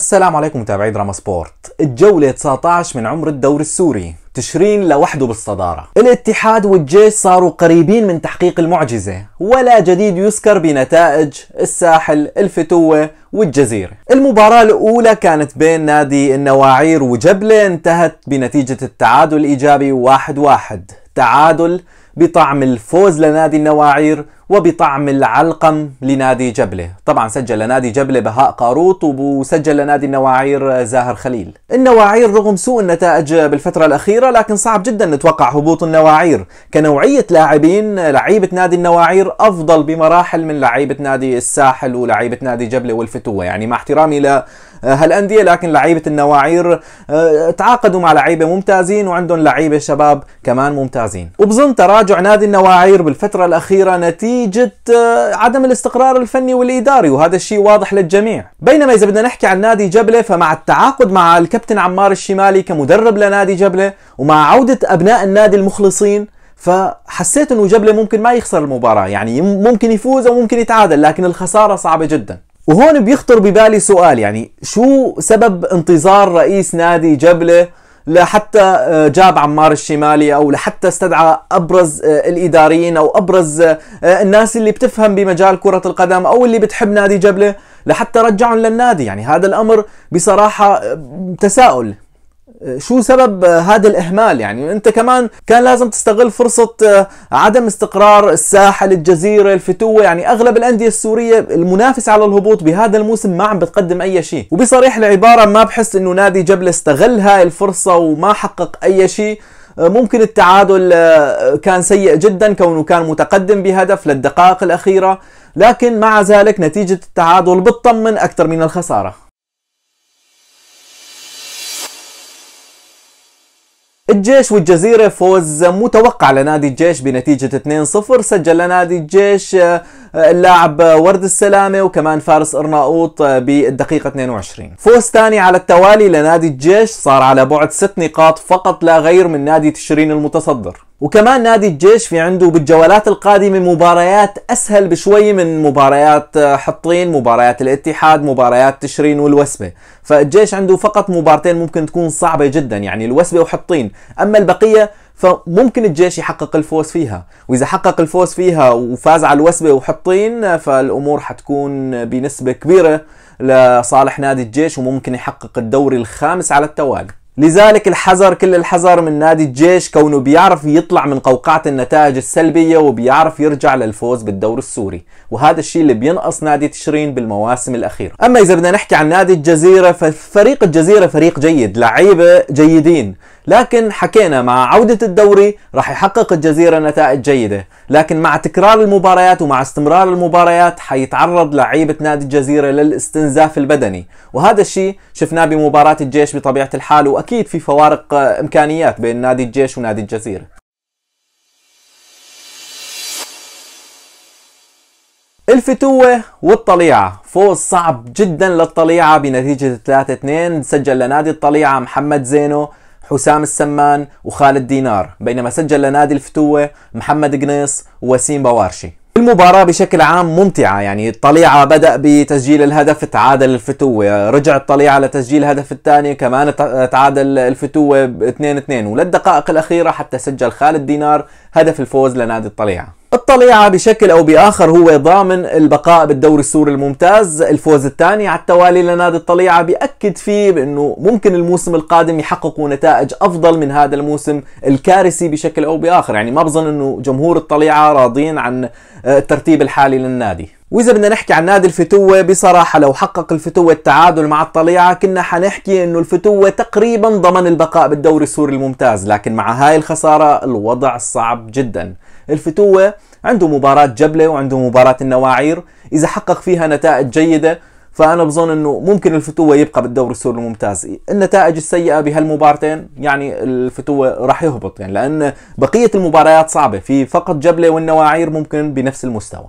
السلام عليكم متابعي دراما سبورت الجولة 19 من عمر الدوري السوري تشرين لوحده بالصدارة الاتحاد والجيش صاروا قريبين من تحقيق المعجزة ولا جديد يذكر بنتائج الساحل الفتوة والجزيرة المباراة الأولى كانت بين نادي النواعير وجبلة انتهت بنتيجة التعادل الإيجابي واحد واحد تعادل بطعم الفوز لنادي النواعير وبطعم العلقم لنادي جبلة طبعا سجل لنادي جبلة بهاء قاروط وسجل لنادي النواعير زاهر خليل النواعير رغم سوء النتائج بالفترة الأخيرة لكن صعب جدا نتوقع هبوط النواعير كنوعية لاعبين لعيبة نادي النواعير أفضل بمراحل من لعيبة نادي الساحل ولعيبة نادي جبلة والفتوة يعني مع احترامي ل آه، هالانديه لكن لعيبه النواعير آه، تعاقدوا مع لعيبه ممتازين وعندهم لعيبه شباب كمان ممتازين وبظن تراجع نادي النواعير بالفتره الاخيره نتيجه آه، عدم الاستقرار الفني والاداري وهذا الشيء واضح للجميع بينما اذا بدنا نحكي عن نادي جبله فمع التعاقد مع الكابتن عمار الشمالي كمدرب لنادي جبله ومع عوده ابناء النادي المخلصين فحسيت انه جبله ممكن ما يخسر المباراه يعني ممكن يفوز او ممكن يتعادل لكن الخساره صعبه جدا وهون بيخطر ببالي سؤال يعني شو سبب انتظار رئيس نادي جبله لحتى آه، جاب عمار الشمالي او لحتى استدعى ابرز آه، الاداريين او ابرز آه، الناس اللي بتفهم بمجال كره القدم او اللي بتحب نادي جبله لحتى رجعهم للنادي يعني هذا الامر بصراحه تساؤل شو سبب هذا الاهمال يعني انت كمان كان لازم تستغل فرصه آه، عدم استقرار الساحل الجزيره الفتوه يعني اغلب الانديه السوريه المنافسه على الهبوط بهذا الموسم ما عم بتقدم اي شيء وبصريح العباره ما بحس انه نادي جبله استغل هاي الفرصه وما حقق اي شيء آه، ممكن التعادل آه، كان سيء جدا كونه كان متقدم بهدف للدقائق الاخيره لكن مع ذلك نتيجه التعادل بتطمن اكثر من الخساره الجيش والجزيرة فوز متوقع لنادي الجيش بنتيجة 2-0 سجل لنادي الجيش آه، اللاعب ورد السلامة وكمان فارس أرناؤوط آه، بالدقيقة 22 فوز ثاني على التوالي لنادي الجيش صار على بعد 6 نقاط فقط لا غير من نادي تشرين المتصدر وكمان نادي الجيش في عنده بالجولات القادمة مباريات أسهل بشوي من مباريات آه، حطين مباريات الاتحاد مباريات تشرين والوسبة فالجيش عنده فقط مبارتين ممكن تكون صعبة جدا يعني الوسبة وحطين أما البقية فممكن الجيش يحقق الفوز فيها وإذا حقق الفوز فيها وفاز على الوسبة وحطين آه، فالأمور حتكون بنسبة كبيرة لصالح نادي الجيش وممكن يحقق الدوري الخامس على التوالي لذلك الحذر كل الحذر من نادي الجيش كونه بيعرف يطلع من قوقعة النتائج السلبية وبيعرف يرجع للفوز بالدور السوري وهذا الشيء اللي بينقص نادي تشرين بالمواسم الأخيرة أما إذا بدنا نحكي عن نادي الجزيرة ففريق الجزيرة فريق جيد لعيبة جيدين لكن حكينا مع عودة الدوري راح يحقق الجزيرة نتائج جيدة لكن مع تكرار المباريات ومع استمرار المباريات حيتعرض لعيبة نادي الجزيرة للاستنزاف البدني وهذا الشيء شفناه بمباراة الجيش بطبيعة الحال وأكيد في فوارق آه، إمكانيات بين نادي الجيش ونادي الجزيرة الفتوة والطليعة فوز صعب جدا للطليعة بنتيجة 3-2 سجل لنادي الطليعة محمد زينو حسام السمان وخالد دينار بينما سجل لنادي الفتوة محمد قنيص ووسيم بوارشي المباراة بشكل عام ممتعة يعني الطليعة بدأ بتسجيل الهدف تعادل الفتوة رجع الطليعة لتسجيل الهدف الثاني كمان تعادل الفتوة 2-2 وللدقائق الأخيرة حتى سجل خالد دينار هدف الفوز لنادي الطليعة الطليعة بشكل أو بآخر هو ضامن البقاء بالدوري السوري الممتاز الفوز الثاني على التوالي لنادي الطليعة بأكد فيه بأنه ممكن الموسم القادم يحققوا نتائج أفضل من هذا الموسم الكارثي بشكل أو بآخر يعني ما بظن أنه جمهور الطليعة راضين عن آه، الترتيب الحالي للنادي واذا بدنا نحكي عن نادي الفتوه بصراحه لو حقق الفتوه التعادل مع الطليعه كنا حنحكي انه الفتوه تقريبا ضمن البقاء بالدوري السوري الممتاز لكن مع هاي الخساره الوضع صعب جدا الفتوة عنده مباراة جبلة وعنده مباراة النواعير إذا حقق فيها نتائج جيدة فأنا بظن أنه ممكن الفتوة يبقى بالدوري السوري الممتاز النتائج السيئة بهالمبارتين يعني الفتوة راح يهبط يعني لأن بقية المباريات صعبة في فقط جبلة والنواعير ممكن بنفس المستوى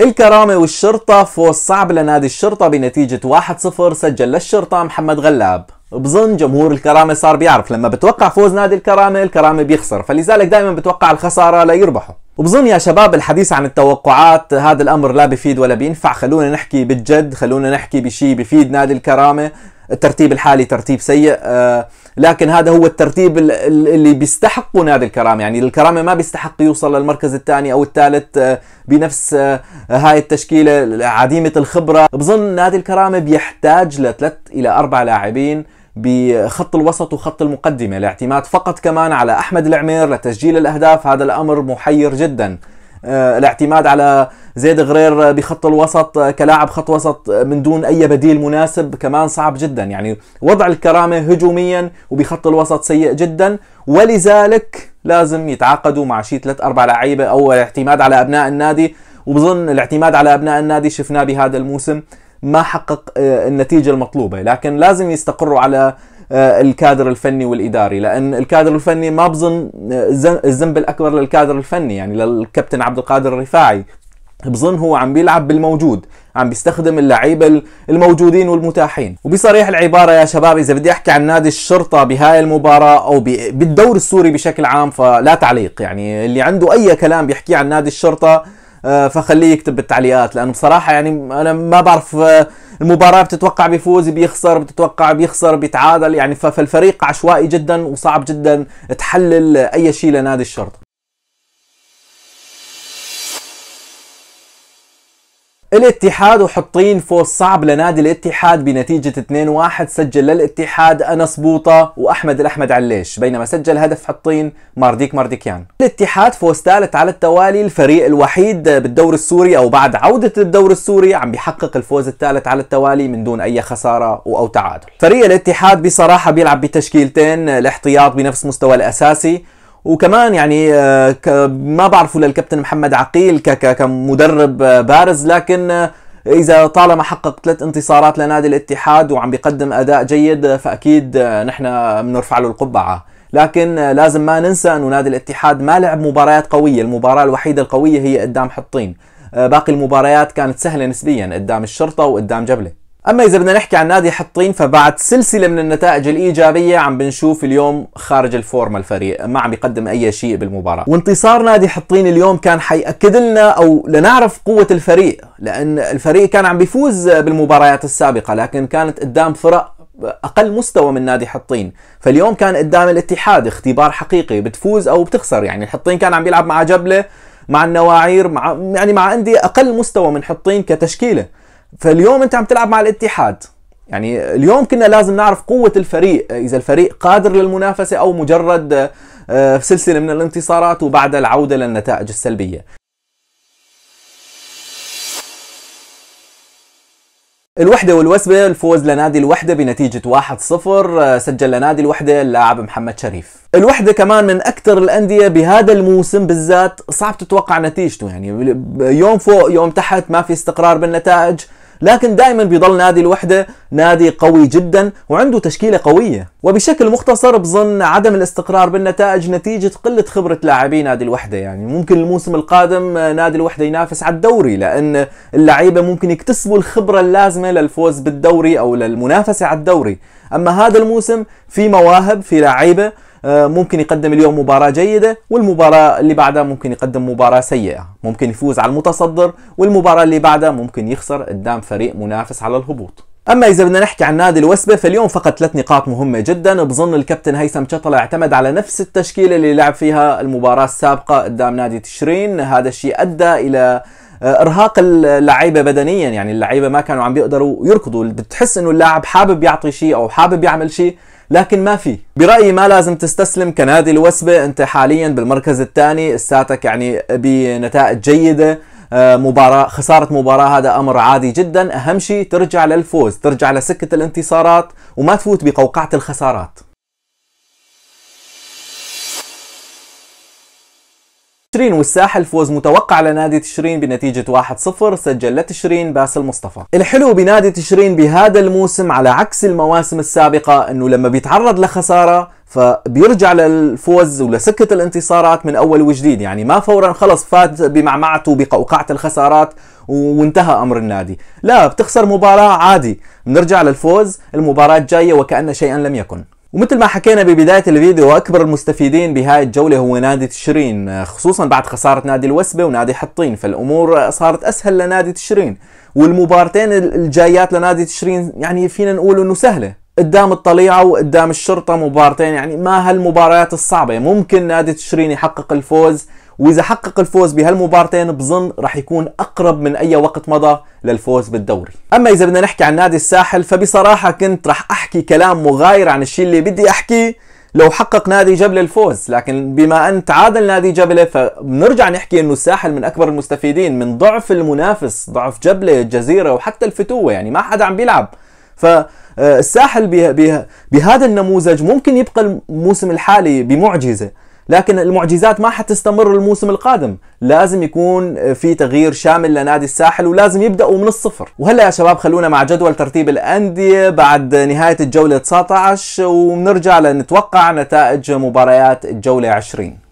الكرامة والشرطة فوز صعب لنادي الشرطة بنتيجة 1-0 سجل للشرطة محمد غلاب بظن جمهور الكرامه صار بيعرف لما بتوقع فوز نادي الكرامه الكرامه بيخسر فلذلك دائما بتوقع الخساره ليربحوا وبظن يا شباب الحديث عن التوقعات هذا الامر لا بفيد ولا بينفع خلونا نحكي بالجد خلونا نحكي بشيء بفيد نادي الكرامه الترتيب الحالي ترتيب سيء آه لكن هذا هو الترتيب اللي بيستحقه نادي الكرامه يعني الكرامه ما بيستحق يوصل للمركز الثاني او الثالث آه، بنفس آه، هاي التشكيله عديمه الخبره بظن نادي الكرامه بيحتاج لثلاث الى اربع لاعبين بخط الوسط وخط المقدمة الاعتماد فقط كمان على أحمد العمير لتسجيل الأهداف هذا الأمر محير جدا آه، الاعتماد على زيد غرير بخط الوسط آه، كلاعب خط وسط آه، من دون اي بديل مناسب كمان صعب جدا يعني وضع الكرامه هجوميا وبخط الوسط سيء جدا ولذلك لازم يتعاقدوا مع شيء ثلاث اربع لعيبه او الاعتماد على ابناء النادي وبظن الاعتماد على ابناء النادي شفناه بهذا الموسم ما حقق آه، النتيجه المطلوبه لكن لازم يستقروا على آه، الكادر الفني والاداري لان الكادر الفني ما بظن آه، الذنب الاكبر للكادر الفني يعني للكابتن عبد القادر الرفاعي بظن هو عم بيلعب بالموجود عم بيستخدم اللعيبة الموجودين والمتاحين وبصريح العبارة يا شباب إذا بدي أحكي عن نادي الشرطة بهاي المباراة أو بالدور السوري بشكل عام فلا تعليق يعني اللي عنده أي كلام بيحكيه عن نادي الشرطة آه، فخليه يكتب بالتعليقات لانه بصراحه يعني انا ما بعرف آه، المباراه بتتوقع بيفوز بيخسر بتتوقع بيخسر بيتعادل يعني فالفريق عشوائي جدا وصعب جدا تحلل اي شيء لنادي الشرطه الاتحاد وحطين فوز صعب لنادي الاتحاد بنتيجة 2-1 سجل للاتحاد أنس بوطة وأحمد الأحمد عليش بينما سجل هدف حطين مارديك مارديكيان الاتحاد فوز ثالث على التوالي الفريق الوحيد بالدور السوري أو بعد عودة الدور السوري عم بيحقق الفوز الثالث على التوالي من دون أي خسارة أو تعادل فريق الاتحاد بصراحة بيلعب بتشكيلتين الاحتياط بنفس مستوى الأساسي وكمان يعني آه، ما بعرفه للكابتن محمد عقيل كمدرب آه، بارز لكن آه، اذا طالما حقق ثلاث انتصارات لنادي الاتحاد وعم بيقدم اداء جيد فاكيد نحن بنرفع له القبعه لكن لازم ما ننسى انه نادي الاتحاد ما لعب مباريات قويه المباراه الوحيده القويه هي قدام حطين باقي المباريات كانت سهله نسبيا قدام الشرطه وقدام جبله اما اذا بدنا نحكي عن نادي حطين فبعد سلسله من النتائج الايجابيه عم بنشوف اليوم خارج الفورمه الفريق ما عم يقدم اي شيء بالمباراه وانتصار نادي حطين اليوم كان حياكد لنا او لنعرف قوه الفريق لان الفريق كان عم بيفوز بالمباريات السابقه لكن كانت قدام فرق اقل مستوى من نادي حطين فاليوم كان قدام الاتحاد اختبار حقيقي بتفوز او بتخسر يعني حطين كان عم بيلعب مع جبله مع النواعير مع يعني مع انديه اقل مستوى من حطين كتشكيله فاليوم انت عم تلعب مع الاتحاد يعني اليوم كنا لازم نعرف قوة الفريق إذا الفريق قادر للمنافسة أو مجرد آه، سلسلة من الانتصارات وبعدها العودة للنتائج السلبية الوحدة والوسبة الفوز لنادي الوحدة بنتيجة 1-0 آه، سجل لنادي الوحدة اللاعب محمد شريف الوحدة كمان من أكثر الأندية بهذا الموسم بالذات صعب تتوقع نتيجته يعني يوم فوق يوم تحت ما في استقرار بالنتائج لكن دائما بيضل نادي الوحدة نادي قوي جدا وعنده تشكيلة قوية وبشكل مختصر بظن عدم الاستقرار بالنتائج نتيجة قلة خبرة لاعبي نادي الوحدة يعني ممكن الموسم القادم نادي الوحدة ينافس على الدوري لأن اللعيبة ممكن يكتسبوا الخبرة اللازمة للفوز بالدوري أو للمنافسة على الدوري أما هذا الموسم في مواهب في لعيبة آه، ممكن يقدم اليوم مباراة جيدة والمباراة اللي بعدها ممكن يقدم مباراة سيئة ممكن يفوز على المتصدر والمباراة اللي بعدها ممكن يخسر قدام فريق منافس على الهبوط اما اذا بدنا نحكي عن نادي الوسبه فاليوم فقط ثلاث نقاط مهمه جدا بظن الكابتن هيثم شطله اعتمد على نفس التشكيله اللي لعب فيها المباراه السابقه قدام نادي تشرين هذا الشيء ادى الى آه، ارهاق اللعيبه بدنيا يعني اللعيبه ما كانوا عم بيقدروا يركضوا بتحس انه اللاعب حابب يعطي شيء او حابب يعمل شيء لكن ما في برايي ما لازم تستسلم كنادي الوسبه انت حاليا بالمركز الثاني استاتك يعني بنتائج جيده آه، مباراة خسارة مباراة هذا أمر عادي جدا أهم شيء ترجع للفوز ترجع لسكة الانتصارات وما تفوت بقوقعة الخسارات تشرين والساحل فوز متوقع لنادي تشرين بنتيجة 1-0 سجل لتشرين باسل مصطفى الحلو بنادي تشرين بهذا الموسم على عكس المواسم السابقة انه لما بيتعرض لخسارة فبيرجع للفوز ولسكة الانتصارات من أول وجديد يعني ما فورا خلص فات بمعمعته بقوقعة الخسارات وانتهى أمر النادي لا بتخسر مباراة عادي بنرجع للفوز المباراة الجاية وكأن شيئا لم يكن ومثل ما حكينا ببداية الفيديو أكبر المستفيدين بهاي الجولة هو نادي تشرين خصوصا بعد خسارة نادي الوسبة ونادي حطين فالأمور صارت أسهل لنادي تشرين والمبارتين الجايات لنادي تشرين يعني فينا نقول أنه سهلة قدام الطليعة وقدام الشرطة مبارتين يعني ما هالمباريات الصعبة ممكن نادي تشرين يحقق الفوز واذا حقق الفوز بهالمبارتين بظن رح يكون اقرب من اي وقت مضى للفوز بالدوري اما اذا بدنا نحكي عن نادي الساحل فبصراحه كنت رح احكي كلام مغاير عن الشيء اللي بدي احكيه لو حقق نادي جبل الفوز لكن بما ان تعادل نادي جبله فبنرجع نحكي انه الساحل من اكبر المستفيدين من ضعف المنافس ضعف جبله الجزيره وحتى الفتوه يعني ما حدا عم بيلعب فالساحل آه، بهذا النموذج ممكن يبقى الموسم الحالي بمعجزه لكن المعجزات ما حتستمر الموسم القادم لازم يكون في تغيير شامل لنادي الساحل ولازم يبدأوا من الصفر وهلا يا شباب خلونا مع جدول ترتيب الأندية بعد نهاية الجولة 19 ونرجع لنتوقع نتائج مباريات الجولة 20